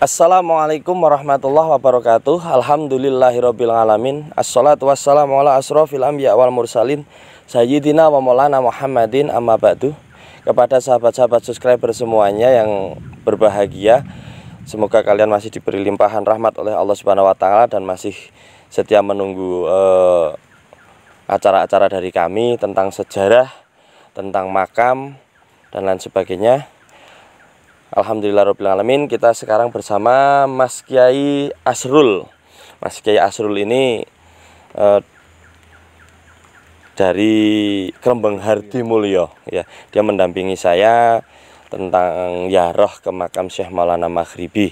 Assalamualaikum warahmatullahi wabarakatuh Alhamdulillahirrabbilalamin Assalatu wassalamu ala asrofil ambiya wal mursalin Sayyidina wa maulana Muhammadin amma ba'du Kepada sahabat-sahabat subscriber semuanya yang berbahagia Semoga kalian masih diberi limpahan rahmat oleh Allah Subhanahu wa taala dan masih setia menunggu eh, acara-acara uh, dari kami tentang sejarah, tentang makam dan lain sebagainya. Alhamdulillah Alamin Kita sekarang bersama Mas Kiai Asrul Mas Kiai Asrul ini uh, Dari Kerembeng Hardi ya. Dia mendampingi saya Tentang Yaroh ke makam Syekh Maulana Maghribi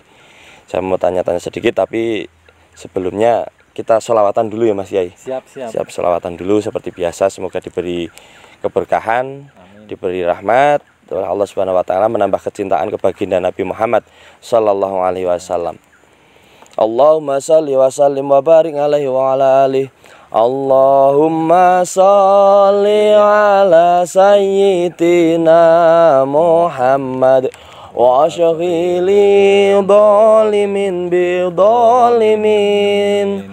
Saya mau tanya-tanya sedikit Tapi sebelumnya kita sholawatan dulu ya Mas Kiai Siap, siap Siap sholawatan dulu seperti biasa Semoga diberi keberkahan Amin. Diberi rahmat Itulah Allah Subhanahu wa taala menambah kecintaan baginda Nabi Muhammad sallallahu alaihi wasallam. Allahumma shalli wa sallim wa barik alaihi wa ala alihi Allahumma shalli ala sayyidina Muhammad wa ashghili dhalimin bi dhalimin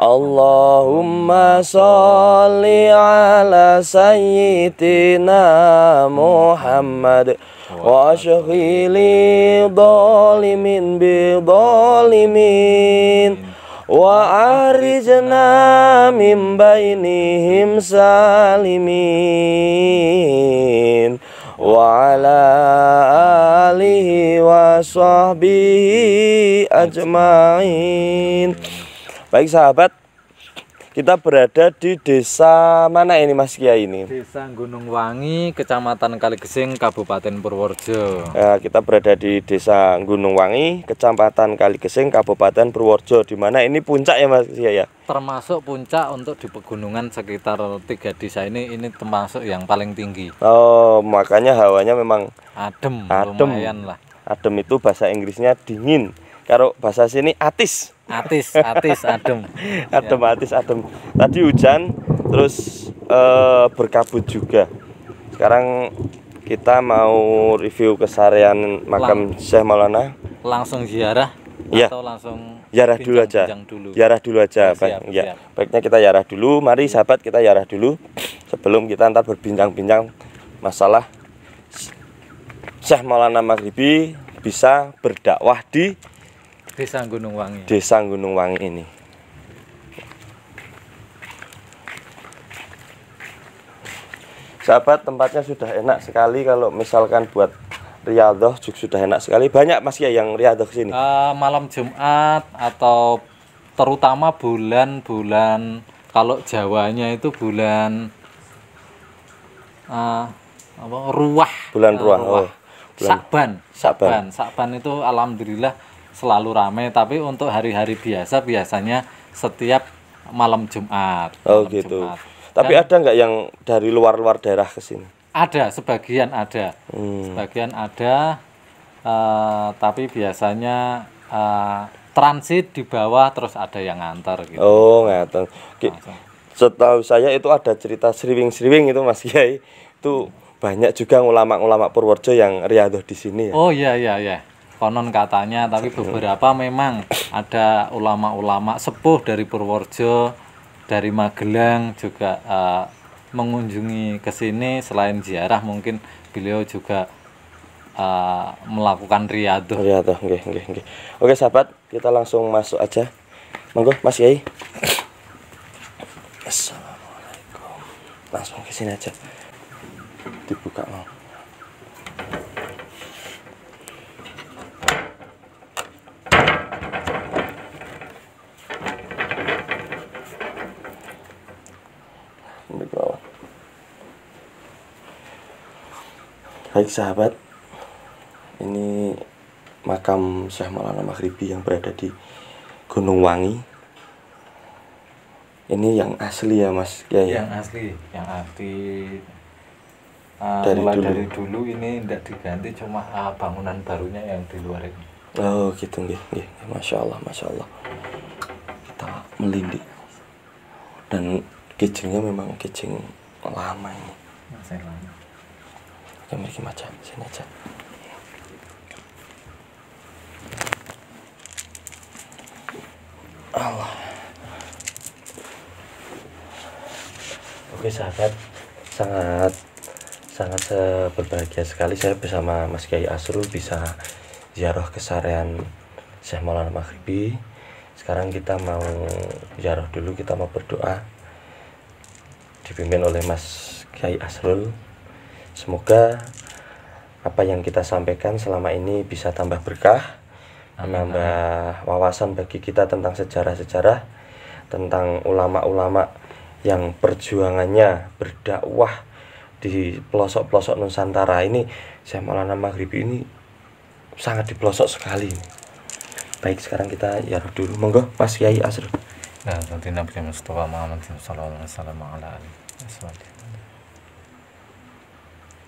Allahumma salli ala sayyidina Muhammad wa ashghili dhalimin bi dhalimin wa arijna min bainihim salimin wa ala alihi wa sahbihi ajmain Baik sahabat, kita berada di desa mana ini Mas Kia ini? Desa Gunung Wangi, Kecamatan Kaligesing, Kabupaten Purworejo. Ya, kita berada di Desa Gunung Wangi, Kecamatan Kaligesing, Kabupaten Purworejo. Di mana ini puncak ya Mas Kia ya? Termasuk puncak untuk di pegunungan sekitar tiga desa ini ini termasuk yang paling tinggi. Oh, makanya hawanya memang adem, adem. lumayan lah. Adem itu bahasa Inggrisnya dingin. Kalau bahasa sini atis. Atis, atis, adem. adem, ya. atis, adem. Tadi hujan, terus eh, berkabut juga. Sekarang kita mau review kesarian makam Lang Syekh Maulana. Langsung ziarah ya. atau langsung ziarah dulu aja. Dulu. Ziarah dulu aja, ya, Siap, ya. Siap. Baiknya kita ziarah dulu. Mari iya. sahabat kita ziarah dulu sebelum kita ntar berbincang-bincang masalah Syekh Maulana Maghribi bisa berdakwah di Desa Gunung Wangi. Desa Gunung Wangi ini. Sahabat, tempatnya sudah enak sekali kalau misalkan buat riadoh juga sudah enak sekali. Banyak Mas ya yang riadoh ke sini. Uh, malam Jumat atau terutama bulan-bulan kalau Jawanya itu bulan uh, apa ruah. Bulan uh, eh, ruah. Oh. Bulan. Sakban. Sakban. Sakban itu alhamdulillah selalu ramai tapi untuk hari-hari biasa biasanya setiap malam Jumat. Oh malam gitu. Jumat. Tapi Dan, ada nggak yang dari luar-luar daerah ke sini? Ada, sebagian ada. Hmm. Sebagian ada uh, tapi biasanya uh, transit di bawah terus ada yang ngantar gitu. Oh, ngantar. Setahu saya itu ada cerita sriwing-sriwing itu Mas Kiai. Itu banyak juga ulama-ulama Purworejo yang riadoh di sini ya. Oh iya iya iya konon katanya tapi beberapa memang ada ulama-ulama sepuh dari Purworejo dari Magelang juga uh, mengunjungi ke sini selain ziarah mungkin beliau juga uh, melakukan riado. Riado, nggih, nggih, nggih. Oke, sahabat, kita langsung masuk aja. Monggo, Mas Yai. Assalamualaikum. Langsung ke sini aja. Dibuka mau. Baik sahabat, ini makam Syekh Maulana Maghribi yang berada di Gunung Wangi. Ini yang asli ya Mas ya, ya. Yang asli, yang asli. Uh, dari mulai dulu. dari dulu ini tidak diganti cuma uh, bangunan barunya yang di luar ini. Oh gitu nggih, ya, Masya Allah, masya Allah. Kita melindi dan kijingnya memang kijing lama ini. Masih lama yang bikin sini aja Allah oke sahabat sangat sangat berbahagia sekali saya bersama Mas Kiai Asrul bisa ziarah ke Sarean Syekh Maulana Maghribi sekarang kita mau ziarah dulu kita mau berdoa dipimpin oleh Mas Kiai Asrul Semoga apa yang kita sampaikan selama ini bisa tambah berkah, menambah wawasan bagi kita tentang sejarah-sejarah, tentang ulama-ulama yang perjuangannya berdakwah di pelosok-pelosok Nusantara ini saya nama Maghrib ini sangat di pelosok sekali baik sekarang kita ya dulu monggo Mas Kiai Asrul Nah, Nabi Mustafa Muhammad sallallahu alaihi wasallam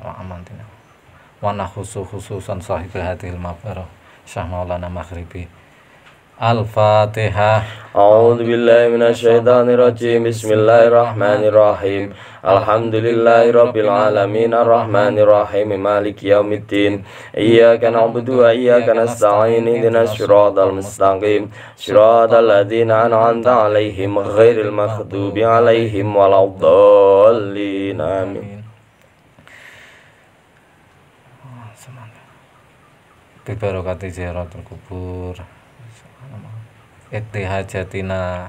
amantina wa amantina wa nakhusu khususan sahih hadhil mabarah Syah Maulana Maghribi Al-Fatihah A'udzu billahi minasyaitonir rajim Bismillahirrahmanirrahim Alhamdulillahi rabbil alamin arrahmanir rahim maliki yaumiddin Iyyaka na'budu wa iyyaka nasta'in ihdinas siratal mustaqim siratal ladzina an'amta 'alaihim ghairil makhdubi 'alaihim waladdallin amin Semangat. bibarokati ziaratul terkubur. Etih Jatina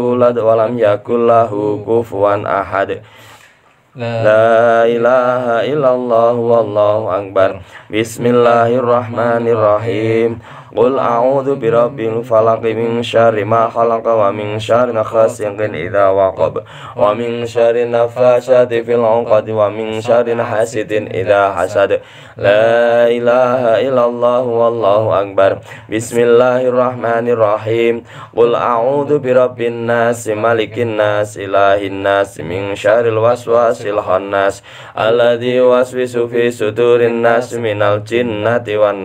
yulad walam yakullahu kufuwan ahad La ilaha illallah wallahu akbar Bismillahirrahmanirrahim Qul a'udzu birabbil falaq min syarri ma khalaq wa min syarri ghasiqin idza waqab wa min sharina naffasati fil 'uqad wa min syarri hasidin idza hasad la ilaha illallah wallahu akbar bismillahirrahmanirrahim Qul a'udzu birabbin nas malikin nas ilahin nas min syarril waswasil khannas alladzi waswisu fi sudurin nas minal jinnati wan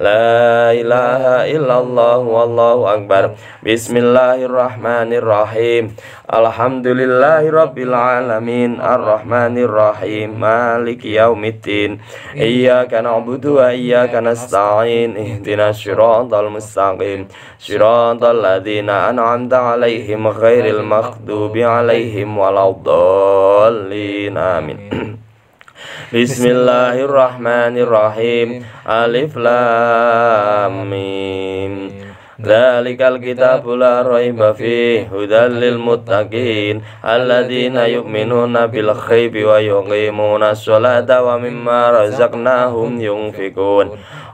la لا إله إلا الله والله أكبر بسم الله الرحمن الرحيم الحمد لله رب العالمين الرحمن الرحيم مالك يوم الدين إياك نعبد وإياك نستعين اهدنا الشراط المستقيم شراط الذين أنعمت عليهم غير المغضوب عليهم ولا الضالين آمين Bismillahirrahmanirrahim Alif Lam Mim Dzalikal kitabu la raiba fihi hudal lil muttaqin alladziina yu'minuuna bil khaybi wa yuqimuuna sholata wa mimma razaqnahum yunfiqun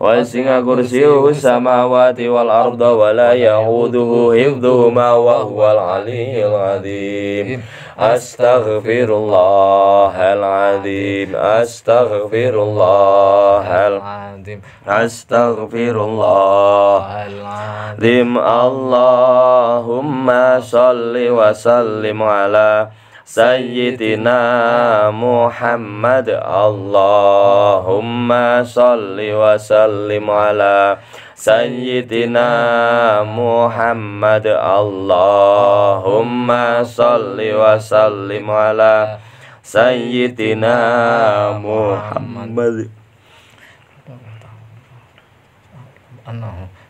وسع كرسيه السماوات والأرض ولا يعوده حفظهما وهو العلي العظيم أستغفر الله العظيم أستغفر الله العظيم أستغفر الله العظيم اللهم صل وسلم على سيدنا محمد اللهم صل وسلم على سيدنا محمد اللهم صل وسلم على سيدنا محمد اللهم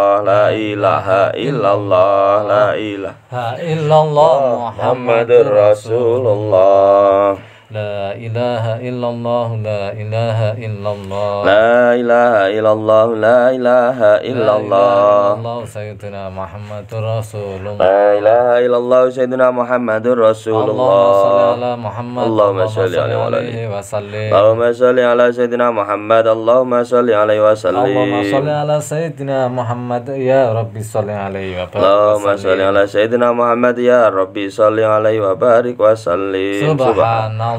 illallah la ilaha illallah la ilaha illallah Muhammadur Rasulullah لا إله إلا الله لا إله إلا الله لا إله إلا الله لا إله إلا الله الله سيدنا محمد رسول الله لا إله إلا الله سيدنا محمد رسول الله اللهم صل على محمد اللهم صل عليه وسلم اللهم صل على سيدنا محمد اللهم صل عليه وسلم اللهم صل على سيدنا محمد يا ربي صل عليه وبارك اللهم صل على سيدنا محمد يا ربي صل عليه وبارك وسلم سبحان الله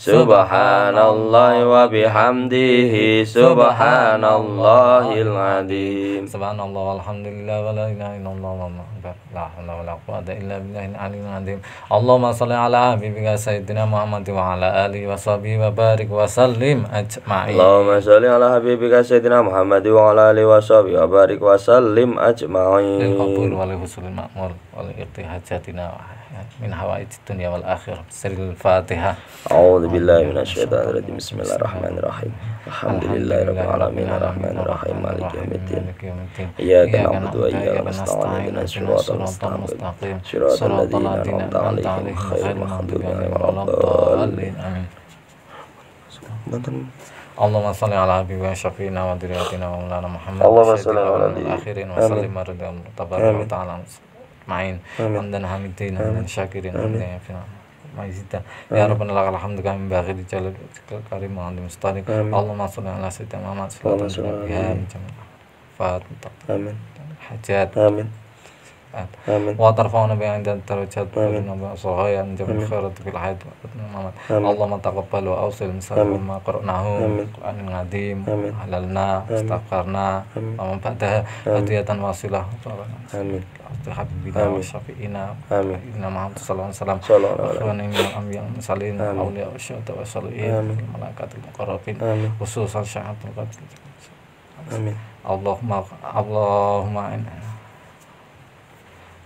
Subhanallah wa bihamdihi Subhanallahil adzim Subhanallah walhamdulillah wa la ilaha illallah wa la hawla wa la illa adzim Allahumma shalli ala habibika sayyidina Muhammad wa ala alihi wa sahbihi wa barik wa sallim ajma'in Allahumma shalli ala habibika sayyidina Muhammad wa ala alihi wa sahbihi wa barik wa sallim ajma'in Lil qabul ma'mur iqtihajatina wa يعني من حوائج الدنيا والآخرة بسر الفاتحة أعوذ بالله من الشيطان الرجيم بسم الله الرحمن الرحيم الحمد لله رب العالمين الرحمن الرحيم مالك يوم الدين إياك نعبد وإياك نستعين اهدنا الصراط المستقيم صراط الذين أنعمت عليهم خير المغضوب عليهم ولا الضالين آمين اللهم صل على حبيبنا وشفينا وذريتنا ومولانا محمد اللهم صل على الاخرين آخرين وسلم رضي الله تبارك وتعالى اجمعين حمدا حميدين حمدا شاكرين حمدا فينا ما يزيد يا رب لك الحمد من باغي دي وجهك الكريم وعند مستطرق اللهم صل على سيدنا محمد صلى الله عليه وسلم فاتن حاجات امين آمين وترفعنا بأن الدرجات كلنا صغايا جمع الخيرات في الحياة محمد اللهم تقبل وأوصل المسألة ما قرأناه القرآن العظيم حللنا استغفرنا ومن بعدها هدية واصلة آمين حبيبنا وشفيعنا إن محمد صلى الله عليه وسلم أخوانا من الأنبياء المرسلين أولياء والشهداء والصالحين الملائكة المقربين خصوصا شهادة القتل آمين اللهم اللهم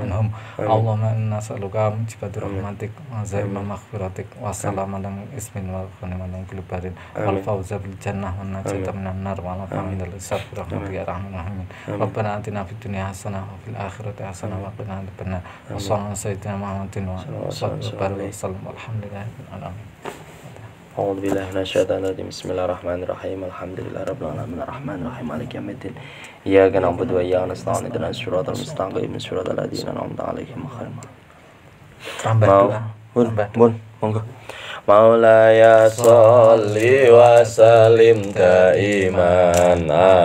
minhum Allahumma inna nas'aluka mujibatur rahmatik wa zaima maghfiratik wa salaman dan ismin wa ghaniman dan kulbarin wal fawza bil jannah wa najata minan nar wa la fa'inal isab rahmatika ya rahman rahimin Rabbana atina fid dunya hasanah wa fil akhirati hasanah wa qina adhaban nar wa sallallahu sayyidina Muhammadin wa sallallahu alaihi wasallam walhamdulillahi alamin أعوذ بالله من الشيطان الرجيم بسم الله الرحمن الرحيم الحمد لله رب العالمين الرحمن الرحيم مالك يوم الدين إياك نعبد وإياك نستعين اهدنا الصراط المستقيم من صراط الذين أنعمت عليهم غير بون مonggo مولاي صل وسلم دائما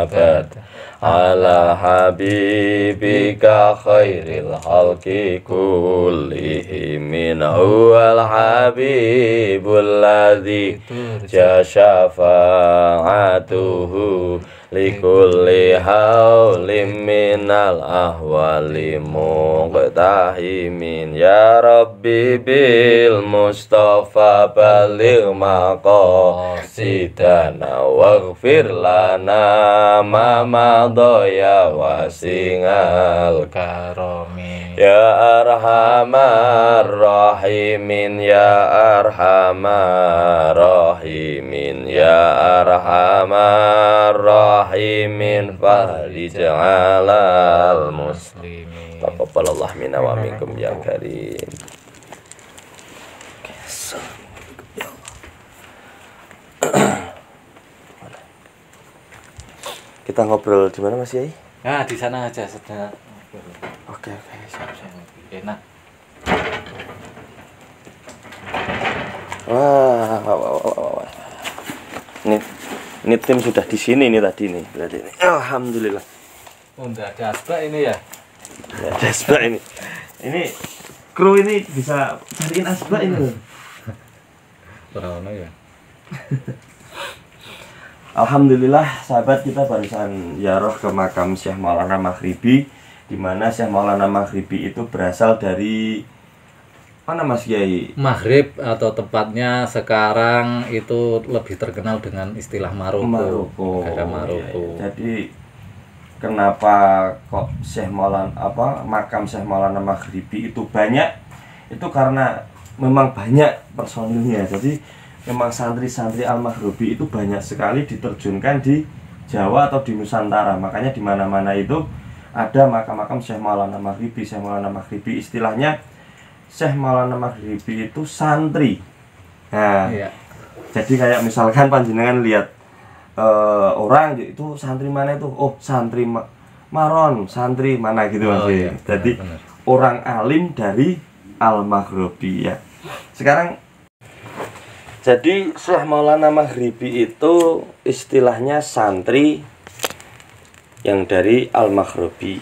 أبدا ala habibika khairil halki kullihi min huwal habibul ladhi atuhu likulli hawlim minal ahwali muqtahimin ya rabbi bil mustafa baligh Sidana waghfir lana ma madaya wasingal karomi ya arhamar rahimin ya arhamar rahimin ya arhamar rahimin rahimin fahrij'alal muslimin taqabbalallah minna wa minkum ya karim kita ngobrol di mana Mas Yai? Nah, di sana aja sedang. Oke, oke, siap, siap. Enak. Wah, wah, wah, wah, wah. Nih. Ini tim sudah di sini ini tadi ini, Berarti ini. Alhamdulillah. udah oh, ada asbak ini ya? Enggak ada asbak ini. Ini kru ini bisa cariin asbak ini loh. ya. Alhamdulillah sahabat kita barusan Yaroh ke makam Syekh Maulana Maghribi di mana Syekh Maulana Maghribi itu berasal dari Mana Mas Kiai? Maghrib atau tepatnya sekarang itu lebih terkenal dengan istilah Maroko. Maroko. Negara Maroko. Ya, ya. Jadi kenapa kok Syekh Maulana apa makam Syekh Maulana Maghribi itu banyak? Itu karena memang banyak personilnya. Jadi memang santri-santri Al Maghribi itu banyak sekali diterjunkan di Jawa atau di Nusantara. Makanya di mana-mana itu ada makam-makam Syekh Maulana Maghribi, Syekh Maulana Maghribi istilahnya Syekh Maulana Maghribi itu santri nah iya. jadi kayak misalkan panjenengan lihat uh, orang itu santri mana itu oh santri ma Maron santri mana gitu oh, masih iya. jadi orang alim dari Al Maghribi ya sekarang jadi Syekh Maulana Maghribi itu istilahnya santri yang dari Al Maghribi.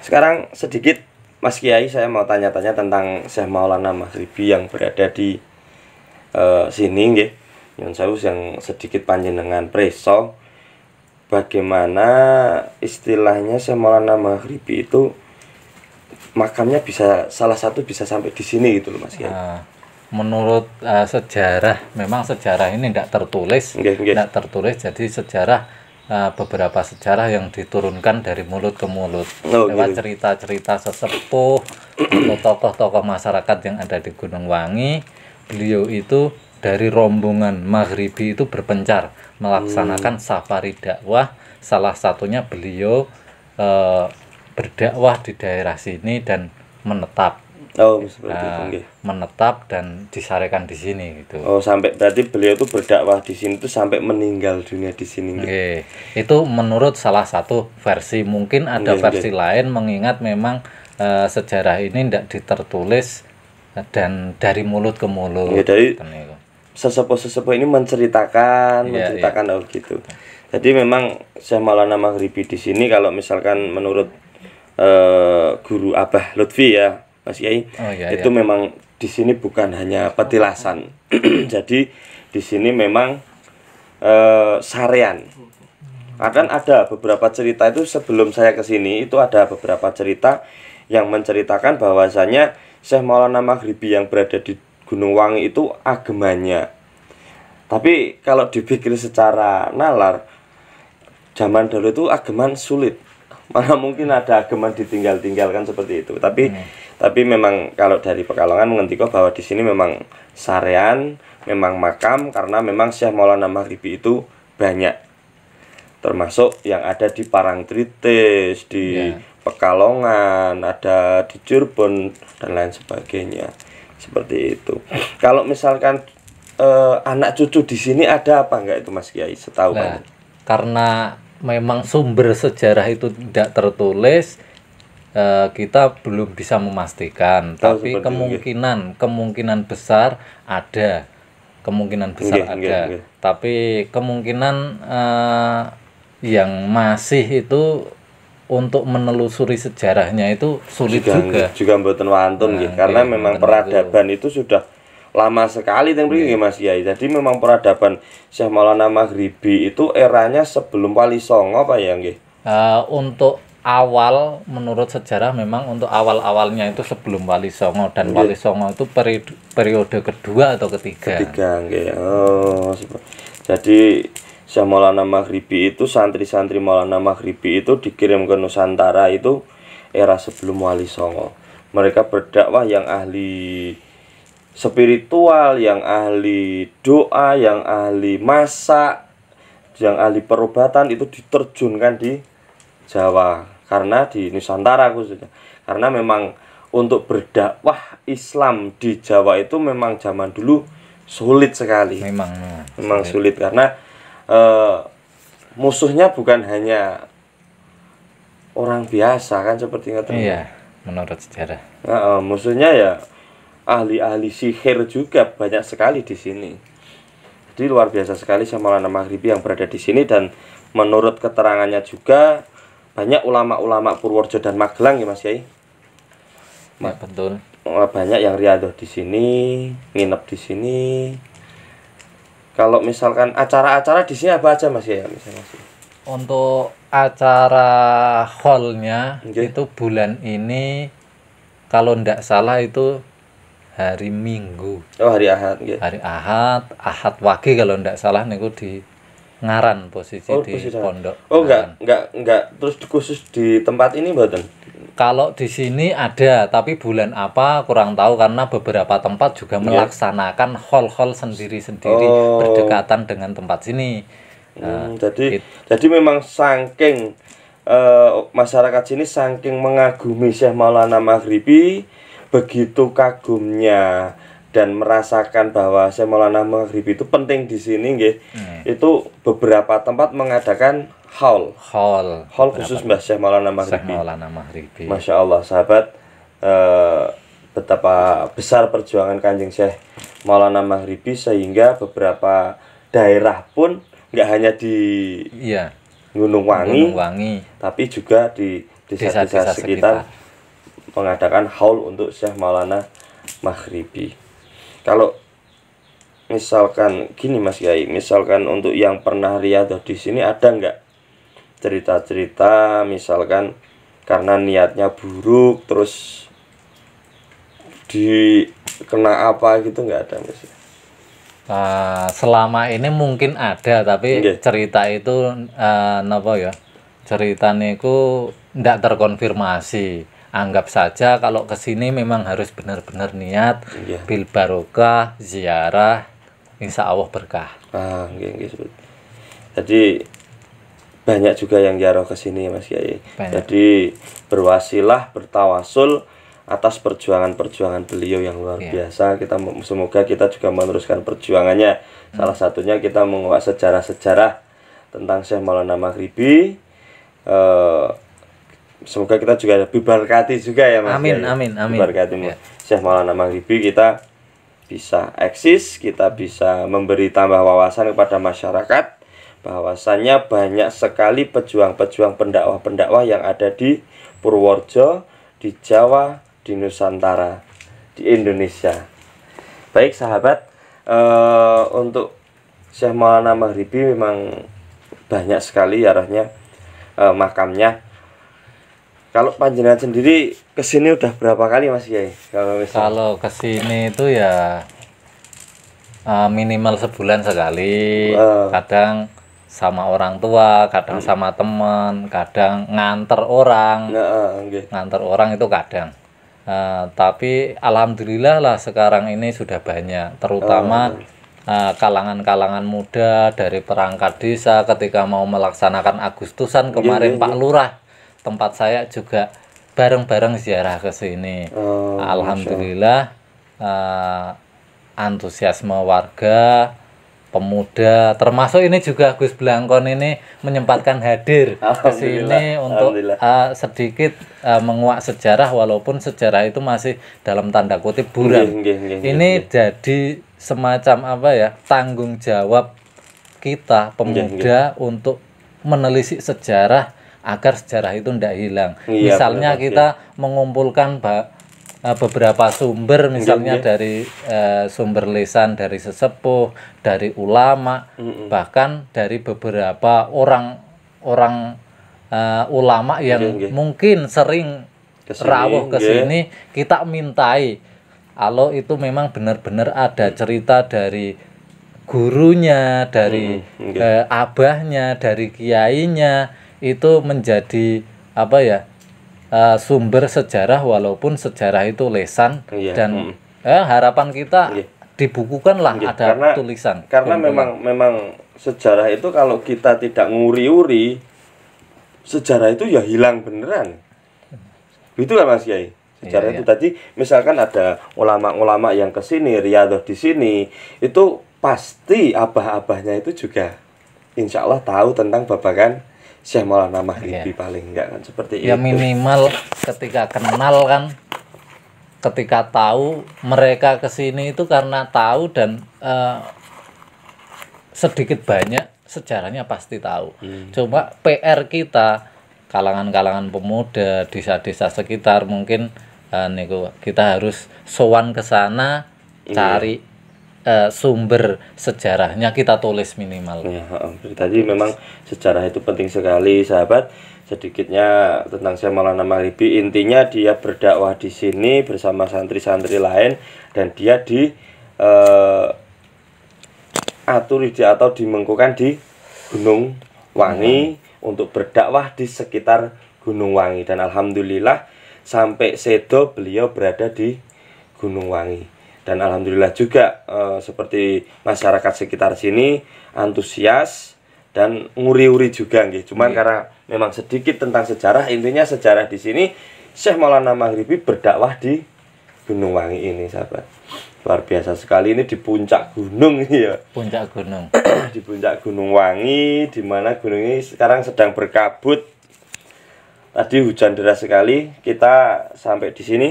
Sekarang sedikit Mas Kiai saya mau tanya-tanya tentang Syekh Maulana Mahribi yang berada di uh, sini nggih. Nyun sewu yang sedikit panjenengan preso bagaimana istilahnya Syekh Maulana Mahribi itu makamnya bisa salah satu bisa sampai di sini gitu loh Mas Kiai. Uh, menurut uh, sejarah memang sejarah ini tidak tertulis, tidak tertulis jadi sejarah Eh, beberapa sejarah yang diturunkan dari mulut ke mulut oh, lewat gitu. cerita-cerita sesepuh atau tokoh-tokoh masyarakat yang ada di Gunung Wangi beliau itu dari rombongan Maghribi itu berpencar melaksanakan hmm. safari dakwah salah satunya beliau uh, berdakwah di daerah sini dan menetap Oh, nah, seperti uh, itu. Menetap dan disarekan di sini gitu. Oh, sampai berarti beliau itu berdakwah di sini tuh sampai meninggal dunia di sini. Gitu. Okay. Itu menurut salah satu versi. Mungkin ada okay, versi okay. lain mengingat memang uh, sejarah ini tidak ditertulis eh, dan dari mulut ke mulut. Ya, dari gitu, gitu. sesepuh-sesepuh ini menceritakan, yeah, menceritakan yeah. oh gitu. Jadi memang saya malah Maulana Maghribi di sini kalau misalkan menurut uh, guru Abah Lutfi ya, Mas Yai. Oh, iya, itu iya. memang di sini bukan hanya petilasan. Jadi di sini memang e, sarean. Akan ada beberapa cerita itu sebelum saya ke sini itu ada beberapa cerita yang menceritakan bahwasanya Syekh Maulana Maghribi yang berada di Gunung Wangi itu agamanya. Tapi kalau dipikir secara nalar zaman dulu itu ageman sulit. Mana mungkin ada ageman ditinggal-tinggalkan seperti itu. Tapi hmm tapi memang kalau dari Pekalongan mengendiko bahwa di sini memang sarean memang makam karena memang Syekh Maulana Maghribi itu banyak termasuk yang ada di Parangtritis di ya. Pekalongan ada di Cirebon dan lain sebagainya seperti itu kalau misalkan eh, anak cucu di sini ada apa enggak itu Mas Kiai setahu nah, karena memang sumber sejarah itu tidak tertulis uh, kita belum bisa memastikan, oh, tapi kemungkinan ini. kemungkinan besar ada, kemungkinan besar enggak, ada, enggak, enggak. tapi kemungkinan uh, yang masih itu untuk menelusuri sejarahnya itu sulit juga juga, juga mboten wantun nah, ya, karena iya, memang peradaban itu. itu sudah lama sekali yang yeah. Mas yai. Jadi memang peradaban Syekh Maulana Maghribi itu eranya sebelum Wali Songo apa ya nggih? Uh, untuk awal menurut sejarah memang untuk awal-awalnya itu sebelum Wali Songo dan okay. Iya. Wali Songo itu periode, periode kedua atau ketiga. Ketiga, okay. oh, jadi Syah Maulana Maghribi itu santri-santri Maulana Maghribi itu dikirim ke Nusantara itu era sebelum Wali Songo. Mereka berdakwah yang ahli spiritual, yang ahli doa, yang ahli masak, yang ahli perobatan itu diterjunkan di Jawa karena di Nusantara khususnya karena memang untuk berdakwah Islam di Jawa itu memang zaman dulu sulit sekali memang ya, memang sulit, sulit karena uh, musuhnya bukan hanya orang biasa kan seperti itu iya menurut sejarah nah, musuhnya ya ahli-ahli sihir juga banyak sekali di sini jadi luar biasa sekali sama Lana Maghribi yang berada di sini dan menurut keterangannya juga banyak ulama-ulama Purworejo dan Magelang ya Mas Yai. Ya, betul. Oh, banyak yang riadoh di sini, nginep di sini. Kalau misalkan acara-acara di sini apa aja Mas Yai? Misalnya, Mas Yai? Untuk acara hallnya okay. itu bulan ini kalau ndak salah itu hari Minggu. Oh hari Ahad. Okay. Hari Ahad, Ahad Wage kalau ndak salah niku di ngaran posisi oh, di posisi pondok. Oh, enggak, enggak, enggak. Terus khusus di tempat ini mboten? Kalau di sini ada, tapi bulan apa kurang tahu karena beberapa tempat juga iya. melaksanakan hall-hall sendiri-sendiri oh. berdekatan dengan tempat sini. Hmm, nah, jadi it, jadi memang saking uh, masyarakat sini saking mengagumi Syekh Maulana Maghribi begitu kagumnya dan merasakan bahwa saya Maulana Maghribi itu penting di sini nggih. Hmm. Itu beberapa tempat mengadakan haul. Haul. Haul khusus Mbah Syekh Maulana Maghribi. Maulana Maghribi. Masya Allah sahabat eh, betapa besar perjuangan Kanjeng Syekh Maulana Maghribi sehingga beberapa daerah pun nggak hanya di iya. Gunung Wangi, Gunung Wangi, tapi juga di desa-desa sekitar, sekitar mengadakan haul untuk Syekh Maulana Maghribi kalau misalkan gini Mas Kiai, misalkan untuk yang pernah lihat di sini ada nggak cerita-cerita misalkan karena niatnya buruk terus di kena apa gitu nggak ada Mas Uh, selama ini mungkin ada tapi okay. cerita itu uh, ah, napa ya ceritanya niku ndak terkonfirmasi anggap saja kalau ke sini memang harus benar-benar niat yeah. bil barokah ziarah insya Allah berkah ah gini, gini. jadi banyak juga yang ziarah ke sini Mas Kiai jadi berwasilah bertawasul atas perjuangan-perjuangan beliau yang luar yeah. biasa kita semoga kita juga meneruskan perjuangannya hmm. salah satunya kita menguak sejarah-sejarah tentang Syekh Maulana Maghribi eh, semoga kita juga diberkati juga ya Mas. Amin ya, ya. amin amin. berkati ya. Syekh Maulana Maghribi kita bisa eksis, kita bisa memberi tambah wawasan kepada masyarakat bahwasannya banyak sekali pejuang-pejuang pendakwah-pendakwah yang ada di Purworejo, di Jawa, di Nusantara, di Indonesia. Baik sahabat, uh, untuk Syekh Maulana Maghribi memang banyak sekali arahnya uh, makamnya kalau panjenengan sendiri kesini udah berapa kali Mas Kiai? Kalau misalnya. Kalau kesini itu ya eh, minimal sebulan sekali. Wow. Kadang sama orang tua, kadang hmm. sama teman, kadang nganter orang. Nah, okay. Ah, nganter orang itu kadang. Uh, tapi alhamdulillah lah sekarang ini sudah banyak, terutama oh, iya. eh, kalangan-kalangan uh, muda dari perangkat desa ketika mau melaksanakan Agustusan iya, kemarin yeah, yeah, yeah. Pak iya. Lurah tempat saya juga bareng-bareng ziarah ke sini. Oh, Alhamdulillah uh, antusiasme warga pemuda termasuk ini juga Gus Belangkon ini menyempatkan hadir ke sini untuk uh, sedikit uh, menguak sejarah walaupun sejarah itu masih dalam tanda kutip buram. Gih, gih, gih, ini jadi semacam apa ya tanggung jawab kita pemuda untuk menelisik sejarah agar sejarah itu tidak hilang. Iya, Misalnya benar, kita iya. mengumpulkan eh, beberapa sumber misalnya iya. dari e, sumber lisan dari sesepuh, dari ulama, mm bahkan dari beberapa orang-orang e, eh, ulama yang iya. iya. mungkin sering kesini, rawuh ke iya. sini iya. kita mintai kalau itu memang benar-benar ada mm. cerita dari gurunya, dari mm -hmm. abahnya, dari kiainya itu menjadi apa ya uh, sumber sejarah walaupun sejarah itu lesan iya, dan hmm. eh, harapan kita iya. dibukukanlah iya, ada karena, tulisan karena kumpulan. memang memang sejarah itu kalau kita tidak nguri-uri sejarah itu ya hilang beneran itu kan Mas Kiai sejarah iya, itu iya. tadi misalkan ada ulama-ulama yang kesini riadah di sini itu pasti abah-abahnya itu juga insya Allah tahu tentang babakan saya malah nama yeah. Iya. paling enggak kan seperti ya, itu. Ya minimal ketika kenal kan ketika tahu mereka ke sini itu karena tahu dan uh, sedikit banyak sejarahnya pasti tahu. Hmm. Cuma PR kita kalangan-kalangan pemuda desa-desa sekitar mungkin uh, niku kita harus sowan ke sana hmm. cari Eh, sumber sejarahnya kita tulis minimal. Ya, tadi memang sejarah itu penting sekali, sahabat. Sedikitnya tentang saya malah nama Libi, intinya dia berdakwah di sini bersama santri-santri lain dan dia di uh, atur di atau dimengkukan di Gunung Wangi hmm. untuk berdakwah di sekitar Gunung Wangi dan alhamdulillah sampai sedo beliau berada di Gunung Wangi dan alhamdulillah juga e, seperti masyarakat sekitar sini antusias dan nguri-uri juga nggih. Cuman yeah. karena memang sedikit tentang sejarah, intinya sejarah di sini Syekh Maulana Maghribi berdakwah di Gunung Wangi ini, sahabat. Luar biasa sekali ini di puncak gunung ya. Puncak gunung. di puncak Gunung Wangi di mana gunung ini sekarang sedang berkabut. Tadi hujan deras sekali, kita sampai di sini.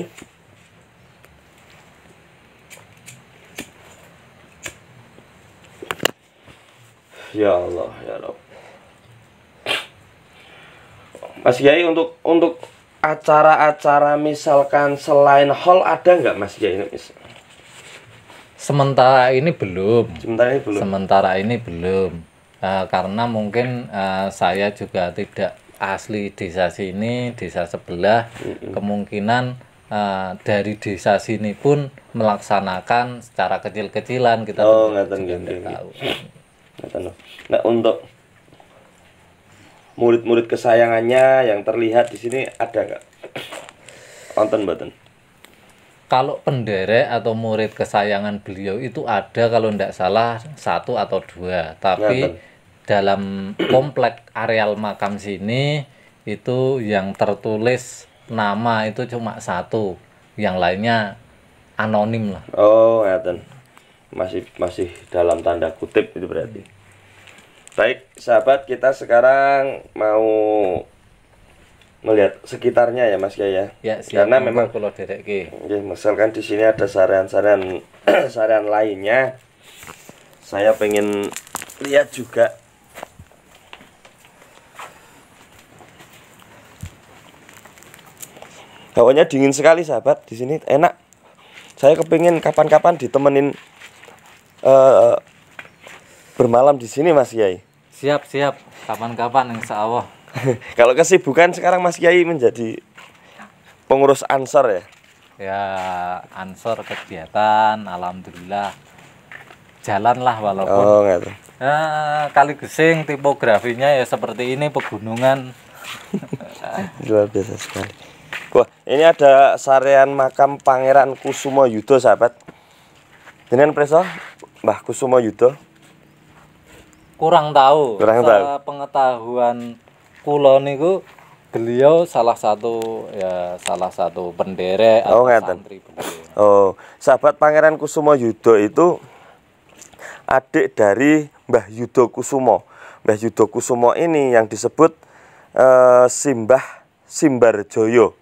ya Allah ya Rob Mas Kiai untuk untuk acara-acara misalkan selain hall ada nggak Mas Kiai misal sementara ini belum sementara ini belum sementara ini belum uh, karena mungkin uh, saya juga tidak asli desa sini desa sebelah mm -hmm. kemungkinan uh, dari desa sini pun melaksanakan secara kecil-kecilan kita oh, juga tidak tahu Nah, nah, untuk murid-murid kesayangannya yang terlihat di sini ada nggak? Konten button. Kalau penderek atau murid kesayangan beliau itu ada kalau tidak salah satu atau dua, tapi Ngaten. dalam komplek areal makam sini itu yang tertulis nama itu cuma satu, yang lainnya anonim lah. Oh, ngaten masih masih dalam tanda kutip itu berarti baik sahabat kita sekarang mau melihat sekitarnya ya Mas Kiai ya. ya Karena memang kalau derek ya, misalkan di sini ada sarian-sarian sarian lainnya. Saya pengen lihat juga Hawanya dingin sekali sahabat di sini enak. Saya kepingin kapan-kapan ditemenin Eh, bermalam di sini Mas Kiai. Siap, siap. Kapan-kapan insya Allah. Kalau kesibukan sekarang Mas Kiai menjadi pengurus Ansor ya? Ya, Ansor kegiatan, Alhamdulillah. Jalanlah walaupun. Oh, gitu. kali gesing tipografinya ya seperti ini pegunungan. Luar biasa sekali. Wah, ini ada sarean makam Pangeran Kusumo Yudo sahabat. Dengan preso Mbah Kusumo Yudo? Kurang tahu. Kurang tahu. Pengetahuan kula niku beliau salah satu ya salah satu penderek oh, atau santri penderek. Oh, sahabat Pangeran Kusumo Yudo itu adik dari Mbah Yudo Kusumo. Mbah Yudo Kusumo ini yang disebut uh, Simbah joyo.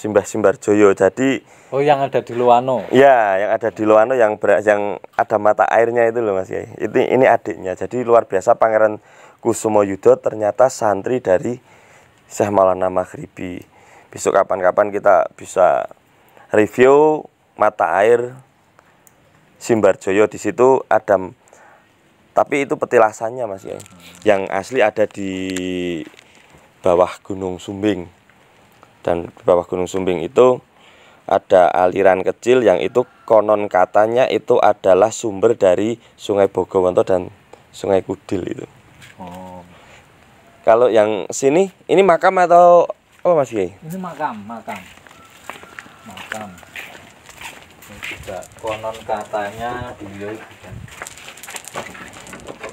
Simbah Joyo Jadi Oh, yang ada di Luwano Ya, yang ada di Luwano yang ber, yang ada mata airnya itu loh Mas ya Itu ini adiknya. Jadi luar biasa Pangeran Kusumo Yudo ternyata santri dari Syekh Maulana Maghribi. Besok kapan-kapan kita bisa review mata air Simbar Joyo di situ ada tapi itu petilasannya Mas ya Yang asli ada di bawah Gunung Sumbing dan di bawah Gunung Sumbing itu ada aliran kecil yang itu konon katanya itu adalah sumber dari Sungai Bogowonto dan Sungai Kudil itu. Oh. Kalau yang sini ini makam atau apa Mas Kiai? Ini makam, makam. Makam. juga konon katanya di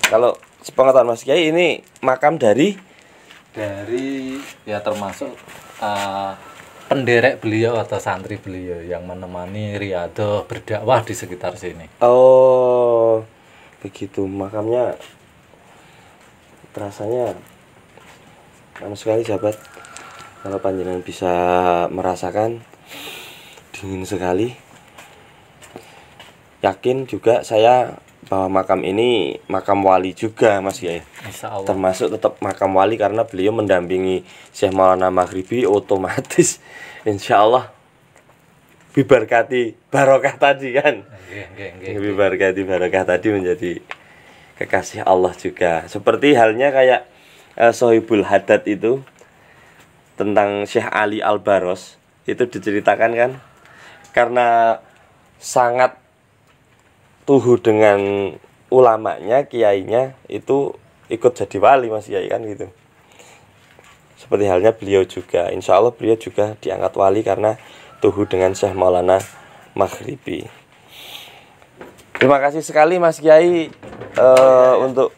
Kalau sepengetahuan Mas Kiai ini makam dari dari ya termasuk Eh, penderek beliau atau santri beliau yang menemani Riyadh berdakwah di sekitar sini. Oh, begitu makamnya rasanya lama sekali sahabat kalau panjenengan bisa merasakan dingin sekali yakin juga saya bahwa eh, makam ini makam wali juga Mas ya. Termasuk tetap makam wali karena beliau mendampingi Syekh Maulana Maghribi otomatis Insya Allah diberkati barokah tadi kan. Diberkati barokah tadi menjadi kekasih Allah juga. Seperti halnya kayak uh, Sohibul Hadat itu tentang Syekh Ali Al-Baros itu diceritakan kan karena sangat tuhu dengan ulamanya kiainya itu ikut jadi wali mas kiai kan gitu seperti halnya beliau juga insya Allah beliau juga diangkat wali karena tuhu dengan Syekh Maulana Maghribi terima kasih sekali mas kiai uh, untuk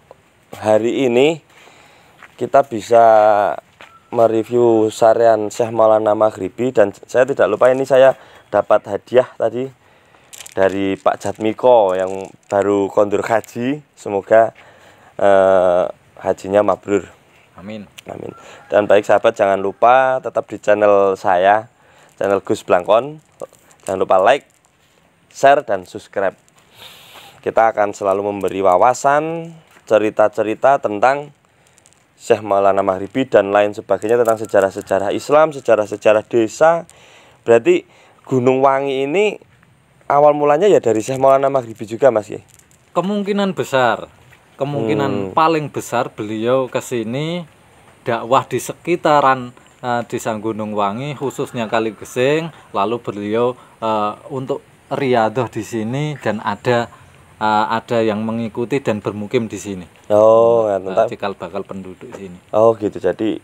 hari ini kita bisa mereview sarian Syekh Maulana Maghribi dan saya tidak lupa ini saya dapat hadiah tadi dari Pak Jatmiko yang baru kondur haji semoga uh, hajinya mabrur amin amin dan baik sahabat jangan lupa tetap di channel saya channel Gus Blangkon jangan lupa like share dan subscribe kita akan selalu memberi wawasan cerita-cerita tentang Syekh Maulana Mahribi dan lain sebagainya tentang sejarah-sejarah Islam, sejarah-sejarah desa. Berarti Gunung Wangi ini awal mulanya ya dari Syekh Maulana Maghribi juga Mas ya. Kemungkinan besar. Kemungkinan hmm. paling besar beliau ke sini dakwah di sekitaran uh, desa Gunung Wangi khususnya Kali Gesing lalu beliau uh, untuk riadah di sini dan ada uh, ada yang mengikuti dan bermukim di sini. Oh, ya, tentang cikal bakal penduduk sini. Oh, gitu. Jadi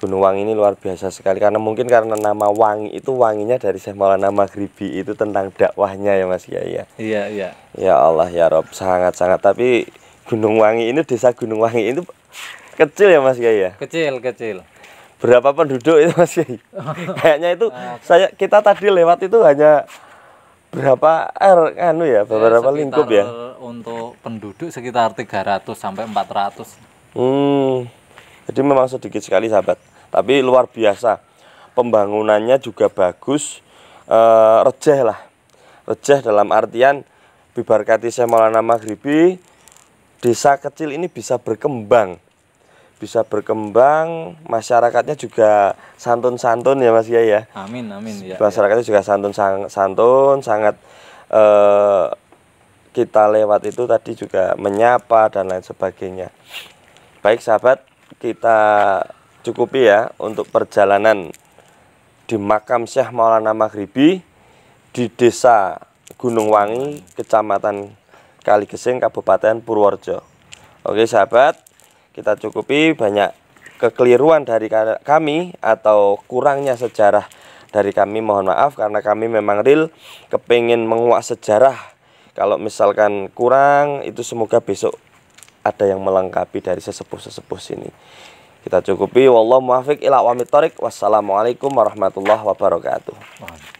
Gunung Wangi ini luar biasa sekali karena mungkin karena nama Wangi itu wanginya dari Syekh Maulana Maghribi itu tentang dakwahnya ya Mas ya iya. Iya iya. Ya Allah ya Rob sangat sangat tapi Gunung Wangi ini desa Gunung Wangi itu kecil ya Mas ya Kecil kecil. Berapa penduduk itu Mas ya? Kayaknya itu ah, saya kita tadi lewat itu hanya berapa R er, anu ya eh, beberapa ya, lingkup ya. Untuk penduduk sekitar 300 sampai 400. Hmm. Jadi memang sedikit sekali sahabat tapi luar biasa pembangunannya juga bagus e, eh, rejeh lah rejeh dalam artian bibarkati saya Maulana Maghribi desa kecil ini bisa berkembang bisa berkembang masyarakatnya juga santun-santun ya Mas ya ya amin amin ya, ya. masyarakatnya juga santun-santun sangat e, kita lewat itu tadi juga menyapa dan lain sebagainya baik sahabat kita cukupi ya untuk perjalanan di makam Syekh Maulana Maghribi di desa Gunung Wangi, Kecamatan Kaligesing, Kabupaten Purworejo. Oke sahabat, kita cukupi banyak kekeliruan dari kami atau kurangnya sejarah dari kami mohon maaf karena kami memang real kepingin menguak sejarah kalau misalkan kurang itu semoga besok ada yang melengkapi dari sesepuh-sesepuh sini kita cukupi wallahu muwaffiq ila wamit wassalamualaikum warahmatullahi wabarakatuh